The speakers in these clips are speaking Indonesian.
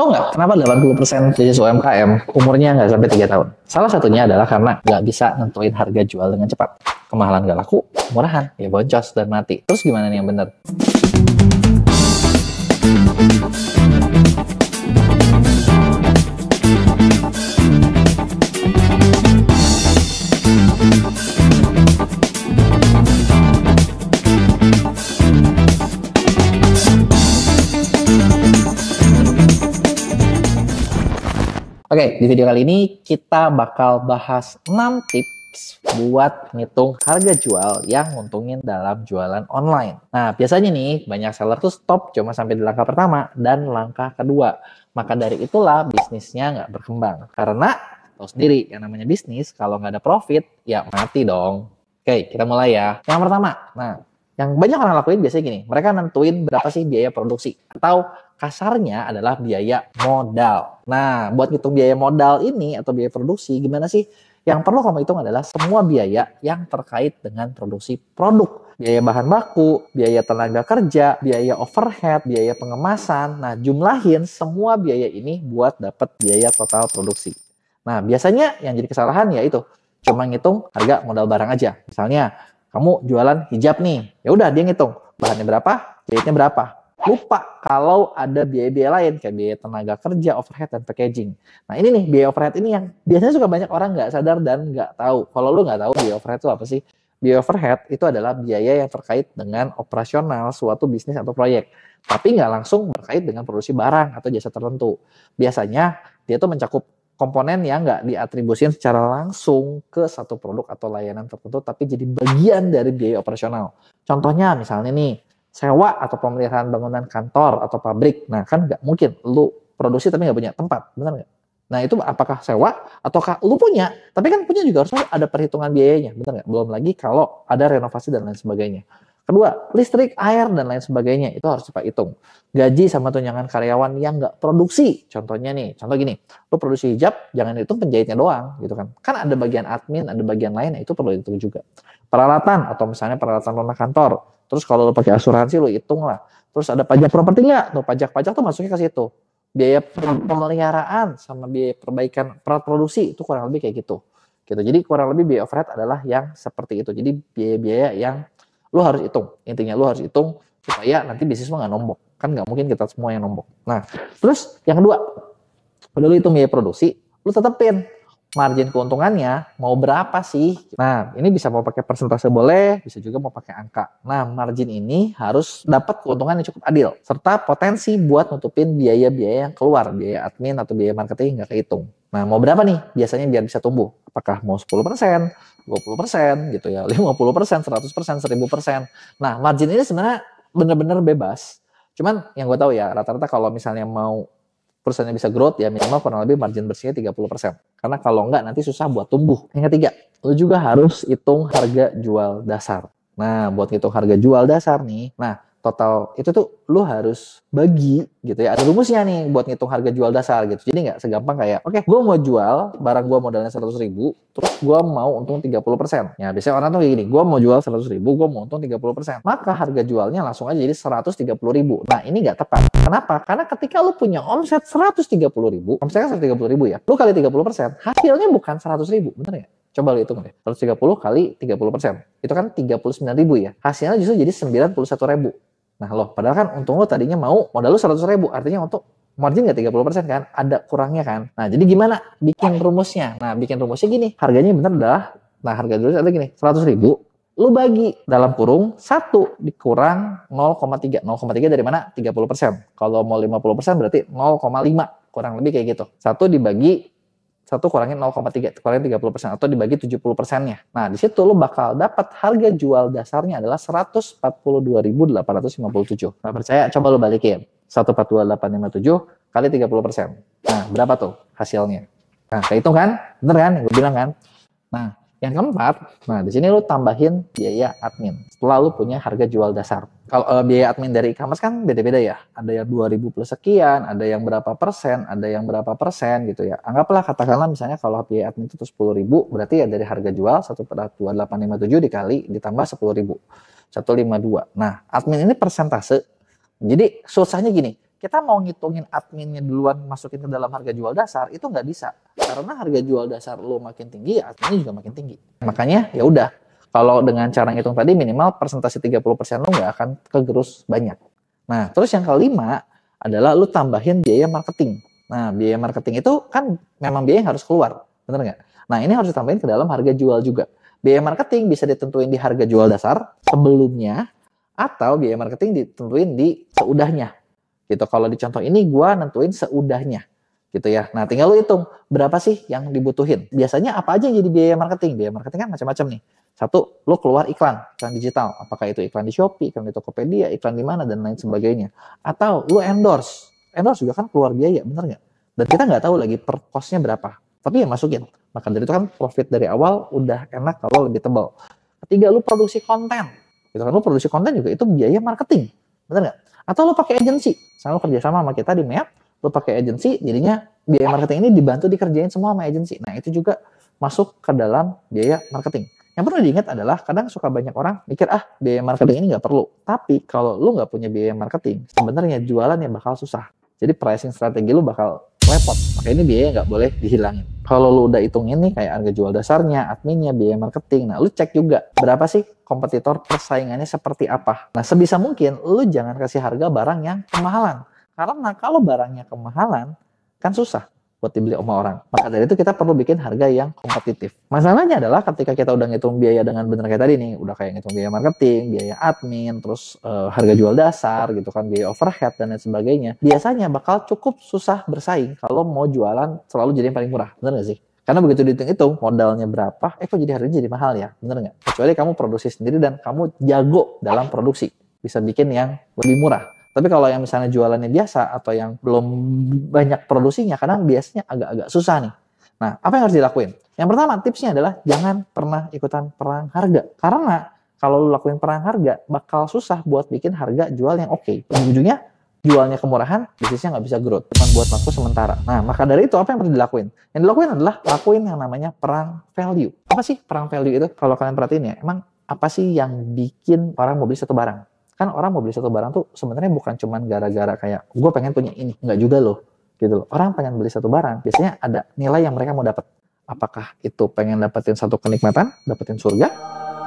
Tahu nggak kenapa 80% jenis UMKM umurnya nggak sampai 3 tahun? Salah satunya adalah karena nggak bisa nentuin harga jual dengan cepat. Kemahalan nggak laku, murahan, ya boncos dan mati. Terus gimana nih yang benar? Oke, di video kali ini kita bakal bahas 6 tips buat ngitung harga jual yang nguntungin dalam jualan online. Nah, biasanya nih banyak seller tuh stop cuma sampai di langkah pertama dan langkah kedua. Maka dari itulah bisnisnya nggak berkembang. Karena tahu sendiri yang namanya bisnis kalau nggak ada profit ya mati dong. Oke, kita mulai ya. Yang pertama, nah yang banyak orang lakuin biasanya gini, mereka nentuin berapa sih biaya produksi atau kasarnya adalah biaya modal. Nah, buat ngitung biaya modal ini atau biaya produksi, gimana sih? Yang perlu kamu hitung adalah semua biaya yang terkait dengan produksi produk. Biaya bahan baku, biaya tenaga kerja, biaya overhead, biaya pengemasan. Nah, jumlahin semua biaya ini buat dapat biaya total produksi. Nah, biasanya yang jadi kesalahan yaitu cuma ngitung harga modal barang aja. Misalnya, kamu jualan hijab nih. Ya udah dia ngitung bahannya berapa, jahitnya berapa lupa kalau ada biaya-biaya lain kayak biaya tenaga kerja, overhead dan packaging. Nah ini nih biaya overhead ini yang biasanya suka banyak orang nggak sadar dan nggak tahu. Kalau lu nggak tahu biaya overhead itu apa sih? Biaya overhead itu adalah biaya yang terkait dengan operasional suatu bisnis atau proyek, tapi nggak langsung berkait dengan produksi barang atau jasa tertentu. Biasanya dia tuh mencakup komponen yang nggak diatribusikan secara langsung ke satu produk atau layanan tertentu, tapi jadi bagian dari biaya operasional. Contohnya misalnya nih, sewa atau pemeliharaan bangunan kantor atau pabrik. Nah kan nggak mungkin lu produksi tapi nggak punya tempat, benar nggak? Nah itu apakah sewa ataukah lu punya? Tapi kan punya juga harus ada perhitungan biayanya, benar nggak? Belum lagi kalau ada renovasi dan lain sebagainya. Kedua, listrik, air, dan lain sebagainya itu harus cepat hitung. Gaji sama tunjangan karyawan yang nggak produksi. Contohnya nih, contoh gini, lu produksi hijab, jangan hitung penjahitnya doang gitu kan. Kan ada bagian admin, ada bagian lain, itu perlu dihitung juga. Peralatan atau misalnya peralatan lunak kantor Terus kalau lo pakai asuransi lo hitung lah. Terus ada pajak properti nggak? Tuh pajak-pajak tuh masuknya ke situ. Biaya pemeliharaan sama biaya perbaikan perat produksi itu kurang lebih kayak gitu. Gitu. Jadi kurang lebih biaya overhead adalah yang seperti itu. Jadi biaya-biaya yang lo harus hitung. Intinya lo harus hitung supaya nanti bisnis lo nggak nombok. Kan nggak mungkin kita semua yang nombok. Nah, terus yang kedua, udah lo hitung biaya produksi, lo tetepin margin keuntungannya mau berapa sih? Nah, ini bisa mau pakai persentase boleh, bisa juga mau pakai angka. Nah, margin ini harus dapat keuntungan yang cukup adil serta potensi buat nutupin biaya-biaya yang keluar, biaya admin atau biaya marketing nggak kehitung. Nah, mau berapa nih biasanya biar bisa tumbuh? Apakah mau 10%, 20% gitu ya, 50%, 100%, 1000%. Nah, margin ini sebenarnya benar-benar bebas. Cuman yang gue tahu ya, rata-rata kalau misalnya mau perusahaannya bisa growth ya minimal kurang lebih margin bersihnya 30%. Karena kalau enggak nanti susah buat tumbuh. Yang ketiga, lo juga harus hitung harga jual dasar. Nah, buat hitung harga jual dasar nih, nah total itu tuh lu harus bagi gitu ya ada rumusnya nih buat ngitung harga jual dasar gitu jadi nggak segampang kayak oke okay, gue mau jual barang gue modalnya seratus ribu terus gue mau untung 30 persen ya biasanya orang tuh kayak gini gue mau jual seratus ribu gue mau untung 30 persen maka harga jualnya langsung aja jadi seratus 130 ribu nah ini nggak tepat kenapa karena ketika lu punya omset seratus 130 ribu omsetnya 130 ribu ya lu kali 30 persen hasilnya bukan seratus ribu bener ya? Coba lu hitung deh. 130 kali 30 persen. Itu kan 39 ribu ya. Hasilnya justru jadi 91 ribu. Nah loh, padahal kan untung lo tadinya mau modal lo 100 ribu, artinya untuk margin nggak 30% persen kan, ada kurangnya kan. Nah jadi gimana bikin rumusnya? Nah bikin rumusnya gini, harganya bener adalah, nah harga dulu ada gini, 100 ribu, lu bagi dalam kurung 1 dikurang 0,3. 0,3 dari mana? 30%. persen Kalau mau 50% persen berarti 0,5. Kurang lebih kayak gitu. 1 dibagi satu kurangin 0,3 kurangin 30 persen atau dibagi 70 persennya. Nah di situ lo bakal dapat harga jual dasarnya adalah 142.857. Nah percaya coba lo balikin 142.857 kali 30 persen. Nah berapa tuh hasilnya? Nah hitung kan, bener kan? Gue bilang kan. Nah yang keempat, nah di sini lu tambahin biaya admin. Setelah lu punya harga jual dasar. Kalau uh, biaya admin dari e-commerce kan beda-beda ya. Ada yang 2000 plus sekian, ada yang berapa persen, ada yang berapa persen gitu ya. Anggaplah katakanlah misalnya kalau biaya admin itu 10.000, berarti ya dari harga jual 1 per 2857 dikali ditambah 10.000. 152. Nah, admin ini persentase. Jadi susahnya gini, kita mau ngitungin adminnya duluan masukin ke dalam harga jual dasar itu nggak bisa karena harga jual dasar lo makin tinggi ya adminnya juga makin tinggi makanya ya udah kalau dengan cara ngitung tadi minimal persentase 30% lo nggak akan kegerus banyak nah terus yang kelima adalah lo tambahin biaya marketing nah biaya marketing itu kan memang biaya yang harus keluar bener nggak nah ini harus ditambahin ke dalam harga jual juga biaya marketing bisa ditentuin di harga jual dasar sebelumnya atau biaya marketing ditentuin di seudahnya gitu. Kalau di contoh ini gue nentuin seudahnya gitu ya. Nah tinggal lu hitung berapa sih yang dibutuhin. Biasanya apa aja yang jadi biaya marketing? Biaya marketing kan macam-macam nih. Satu, lu keluar iklan, iklan digital. Apakah itu iklan di Shopee, iklan di Tokopedia, iklan di mana, dan lain sebagainya. Atau lu endorse. Endorse juga kan keluar biaya, bener nggak? Dan kita nggak tahu lagi per cost berapa. Tapi ya masukin. Maka dari itu kan profit dari awal udah enak kalau lebih tebal. Ketiga, lu produksi konten. Gitu kan, lu produksi konten juga itu biaya marketing. Bener nggak? Atau lo pakai agensi, sama kerja sama sama kita di map, lo pakai agensi, jadinya biaya marketing ini dibantu dikerjain semua sama agensi. Nah itu juga masuk ke dalam biaya marketing. Yang perlu diingat adalah kadang suka banyak orang mikir ah biaya marketing ini nggak perlu. Tapi kalau lo nggak punya biaya marketing, sebenarnya jualan yang bakal susah. Jadi pricing strategi lo bakal repot. Makanya ini biaya nggak boleh dihilangin kalau lu udah hitung ini kayak harga jual dasarnya, adminnya, biaya marketing. Nah, lu cek juga berapa sih kompetitor persaingannya seperti apa. Nah, sebisa mungkin lu jangan kasih harga barang yang kemahalan. Karena kalau barangnya kemahalan, kan susah buat dibeli sama orang. Maka dari itu kita perlu bikin harga yang kompetitif. Masalahnya adalah ketika kita udah ngitung biaya dengan benar kayak tadi nih, udah kayak ngitung biaya marketing, biaya admin, terus uh, harga jual dasar gitu kan, biaya overhead dan lain sebagainya. Biasanya bakal cukup susah bersaing kalau mau jualan selalu jadi yang paling murah. bener gak sih? Karena begitu dihitung-hitung modalnya berapa, eh kok jadi harganya jadi mahal ya? Bener nggak? Kecuali kamu produksi sendiri dan kamu jago dalam produksi. Bisa bikin yang lebih murah. Tapi kalau yang misalnya jualannya biasa atau yang belum banyak produksinya, kadang biasanya agak-agak susah nih. Nah, apa yang harus dilakuin? Yang pertama tipsnya adalah jangan pernah ikutan perang harga. Karena kalau lu lakuin perang harga, bakal susah buat bikin harga jual yang oke. Okay. Ujung-ujungnya jualnya kemurahan, bisnisnya nggak bisa growth. Cuman buat laku sementara. Nah, maka dari itu apa yang perlu dilakuin? Yang dilakuin adalah lakuin yang namanya perang value. Apa sih perang value itu? Kalau kalian perhatiin ya, emang apa sih yang bikin orang mau beli satu barang? kan orang mau beli satu barang tuh sebenarnya bukan cuman gara-gara kayak gue pengen punya ini nggak juga loh gitu loh orang pengen beli satu barang biasanya ada nilai yang mereka mau dapat apakah itu pengen dapetin satu kenikmatan dapetin surga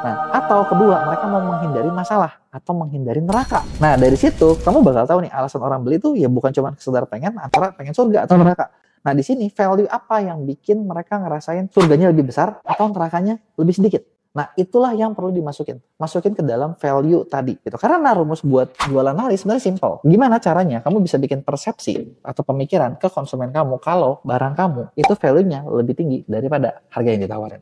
nah atau kedua mereka mau menghindari masalah atau menghindari neraka nah dari situ kamu bakal tahu nih alasan orang beli itu ya bukan cuma sekedar pengen antara pengen surga atau neraka nah di sini value apa yang bikin mereka ngerasain surganya lebih besar atau nerakanya lebih sedikit Nah, itulah yang perlu dimasukin. Masukin ke dalam value tadi gitu. Karena rumus buat jualan hari sebenarnya simple. Gimana caranya kamu bisa bikin persepsi atau pemikiran ke konsumen kamu kalau barang kamu itu value-nya lebih tinggi daripada harga yang ditawarin.